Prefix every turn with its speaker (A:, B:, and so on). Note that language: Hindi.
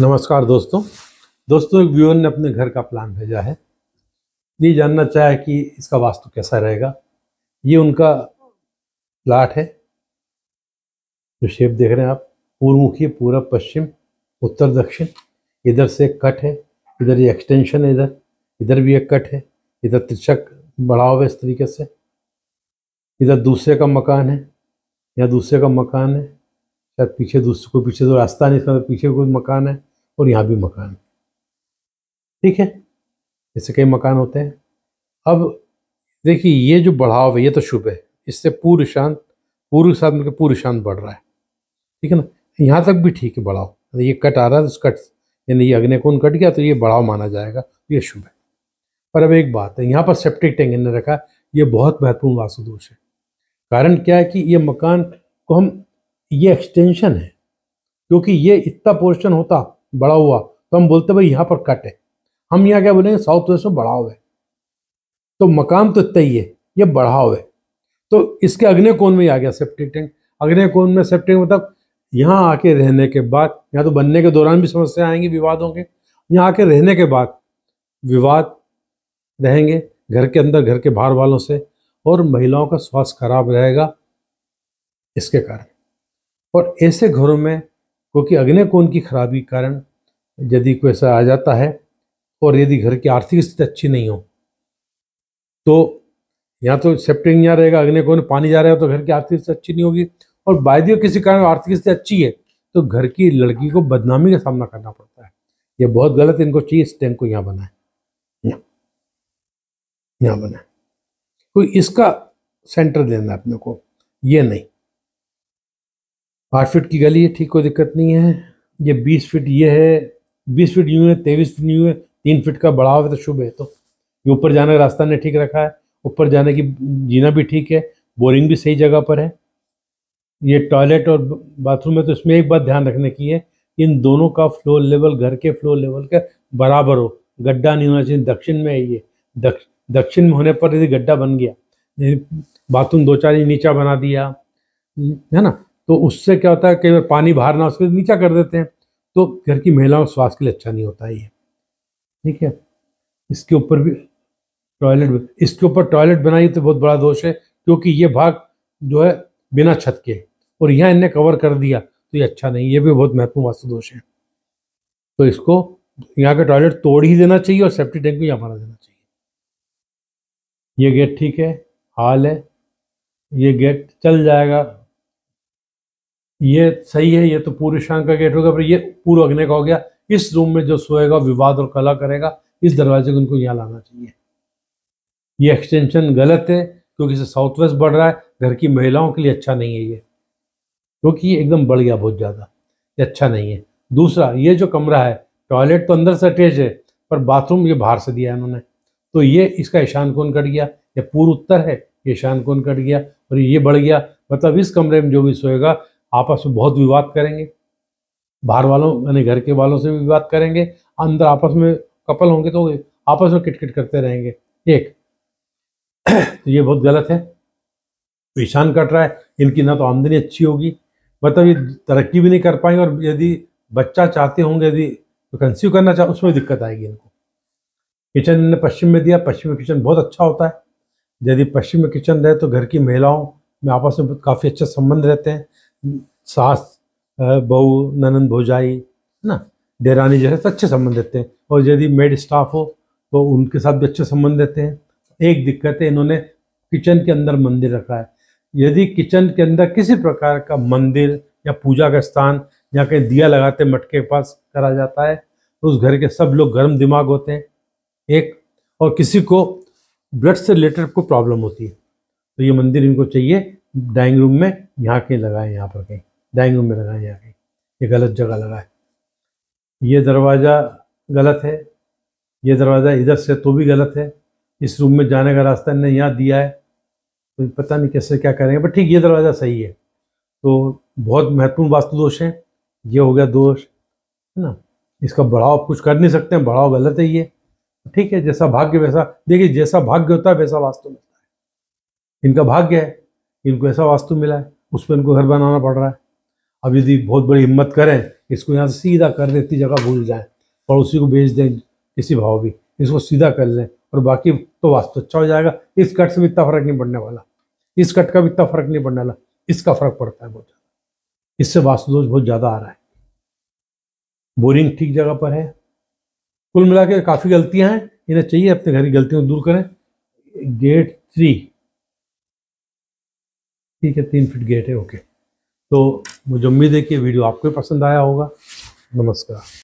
A: नमस्कार दोस्तों दोस्तों एक व्यूअर ने अपने घर का प्लान भेजा है ये जानना चाहे कि इसका वास्तु कैसा रहेगा ये उनका प्लाट है जो शेप देख रहे हैं आप पूर्वमुखी पूरा पश्चिम उत्तर दक्षिण इधर से एक कट है इधर ये एक्सटेंशन है इधर इधर भी एक कट है इधर तिरछक बढ़ा हुआ इस तरीके से इधर दूसरे का मकान है या दूसरे का मकान है शायद पीछे दूसरे को पीछे तो रास्ता नहीं इसका मतलब पीछे कोई मकान है और यहाँ भी मकान ठीक है इससे कई मकान होते हैं अब देखिए ये जो बढ़ाव है ये तो शुभ है इससे पूर्व शांत पूर्व साथ मिलकर मतलब पूर्व शांत बढ़ रहा है ठीक है ना यहाँ तक भी ठीक है बढ़ाव ये कट आ रहा है तो कट यानी ये अग्निकोण कट गया तो ये बढ़ाव माना जाएगा ये शुभ है पर अब एक बात है यहाँ पर सेप्टिक टैंक ने रखा ये बहुत महत्वपूर्ण वास्तु दोष है कारण क्या है कि ये मकान को हम ये एक्सटेंशन है क्योंकि ये इतना पोर्शन होता बड़ा हुआ तो हम बोलते भाई यहाँ पर कट है हम यहाँ क्या बोलेंगे साउथ वेस्ट में बढ़ाव है तो मकान तो इतना ही है ये बढ़ाव है तो इसके अग्नि कोण में ही आ गया सेप्टिक टैंक अग्नि कोण में सेप्टिक मतलब यहाँ आके रहने के बाद यहाँ तो बनने के दौरान भी समस्या आएंगी विवादों के यहाँ आके रहने के बाद विवाद रहेंगे घर के अंदर घर के बाहर वालों से और महिलाओं का स्वास्थ्य खराब रहेगा इसके कारण और ऐसे घरों में क्योंकि अग्नि कोण की खराबी कारण यदि कोई ऐसा आ जाता है और यदि घर की आर्थिक स्थिति अच्छी नहीं हो तो यहाँ तो सेप्टिंग यहाँ रहेगा अग्नि को पानी जा रहा है तो घर की आर्थिक स्थिति अच्छी नहीं होगी और वायदे किसी कारण आर्थिक स्थिति अच्छी है तो घर की लड़की को बदनामी का सामना करना पड़ता है ये बहुत गलत है इनको चाहिए इस टैंक को यहाँ बनाए यहाँ यहाँ बनाए कोई इसका सेंटर देना है अपने को ये नहीं आठ फिट की गली है ठीक कोई दिक्कत नहीं है ये बीस फिट ये है बीस फीट यूं है तेईस फीट यूं है तीन फीट का बढ़ाव है तो शुभ है तो ये ऊपर जाने का रास्ता ने ठीक रखा है ऊपर जाने की जीना भी ठीक है बोरिंग भी सही जगह पर है ये टॉयलेट और बाथरूम है तो इसमें एक बात ध्यान रखने की है इन दोनों का फ्लोर लेवल घर के फ्लोर लेवल के बराबर हो गड्ढा नहीं होना चाहिए दक्षिण में है ये दक्षिण में होने पर यदि गड्ढा बन गया बाथरूम दो चार इंच नीचा बना दिया है ना तो उससे क्या होता है कई बार पानी बाहर ना उसके नीचा कर देते हैं तो घर की महिलाओं के स्वास्थ्य के लिए अच्छा नहीं होता ये ठीक है इसके ऊपर भी टॉयलेट इसके ऊपर टॉयलेट बनाई तो बहुत बड़ा दोष है क्योंकि ये भाग जो है बिना छत के और यहाँ इनने कवर कर दिया तो ये अच्छा नहीं ये भी बहुत महत्वपूर्ण वास्तु दोष है तो इसको यहाँ का टॉयलेट तोड़ ही देना चाहिए और सेफ्टी टैंक भी यहाँ बना देना चाहिए ये गेट ठीक है हाल है ये गेट चल जाएगा ये सही है ये तो पूर्व ईशान का गेट होगा पर ये पूर्व अग्नि का हो गया इस रूम में जो सोएगा विवाद और कला करेगा इस दरवाजे को उनको यहाँ लाना चाहिए ये एक्सटेंशन गलत है क्योंकि इसे साउथ वेस्ट बढ़ रहा है घर की महिलाओं के लिए अच्छा नहीं है ये क्योंकि ये एकदम बढ़ गया बहुत ज़्यादा ये अच्छा नहीं है दूसरा ये जो कमरा है टॉयलेट तो अंदर से अटैच है पर बाथरूम ये बाहर से दिया है उन्होंने तो ये इसका ईशान कौन कट गया यह पूर्व उत्तर है ईशान कौन कट गया और ये बढ़ गया मतलब इस कमरे में जो भी सोएगा आपस में बहुत विवाद करेंगे बाहर वालों यानी घर के वालों से भी विवाद करेंगे अंदर आपस में कपल होंगे तो आपस में किटकिट करते रहेंगे एक तो ये बहुत गलत है पेशान कट रहा है इनकी ना तो आमदनी अच्छी होगी मतलब ये तरक्की भी नहीं कर पाएंगे और यदि बच्चा चाहते होंगे यदि तो कंस्यू करना चाह उसमें दिक्कत आएगी इनको किचन ने पश्चिम में दिया पश्चिम में किचन बहुत अच्छा होता है यदि पश्चिम में किचन रहे तो घर की महिलाओं में आपस में काफ़ी अच्छे संबंध रहते हैं सास बहू ननन भोजाई है ना देरानी जैसे तो अच्छे संबंध देते हैं और यदि मेड स्टाफ हो तो उनके साथ भी अच्छे संबंध देते हैं एक दिक्कत है इन्होंने किचन के अंदर मंदिर रखा है यदि किचन के अंदर किसी प्रकार का मंदिर या पूजा का स्थान या कहीं दिया लगाते मटके के पास करा जाता है तो उस घर के सब लोग गर्म दिमाग होते हैं एक और किसी को ब्लड से रिलेटेड को प्रॉब्लम होती है तो ये मंदिर इनको चाहिए डाइनिंग रूम में यहाँ कहीं लगाए यहाँ पर कहीं डाइनिंग रूम में लगाए यहाँ कहीं ये गलत जगह लगाए ये दरवाज़ा गलत है ये दरवाज़ा इधर से तो भी गलत है इस रूम में जाने का रास्ता इन्हें यहाँ दिया है तो पता नहीं कैसे क्या करेंगे बट ठीक ये दरवाज़ा सही है तो बहुत महत्वपूर्ण वास्तु दोष है ये हो गया दोष है ना इसका बढ़ाव कुछ कर नहीं सकते हैं बढ़ाव गलत है ये ठीक है जैसा भाग्य वैसा देखिए जैसा भाग्य होता है वैसा वास्तु मिलता है इनका भाग्य है इनको ऐसा वास्तु मिला है उस पर इनको घर बनाना पड़ रहा है अब यदि बहुत बड़ी हिम्मत करें इसको यहाँ से सीधा कर दें इतनी जगह भूल जाएँ पड़ोसी को बेच दें किसी भाव भी इसको सीधा कर लें और बाकी तो वास्तु अच्छा हो जाएगा इस कट से भी इतना फर्क नहीं पड़ने वाला इस कट का भी इतना फर्क नहीं पड़ने वाला इसका फर्क पड़ता है बहुत ज़्यादा इससे वास्तुदोष बहुत ज़्यादा आ रहा है बोरिंग ठीक जगह पर है कुल मिला के काफ़ी गलतियाँ हैं इन्हें चाहिए अपने घर की गलतियों को दूर करें गेट थ्री ठीक है तीन फिट गेट है ओके तो मुझे उम्मीद है कि वीडियो आपको पसंद आया होगा नमस्कार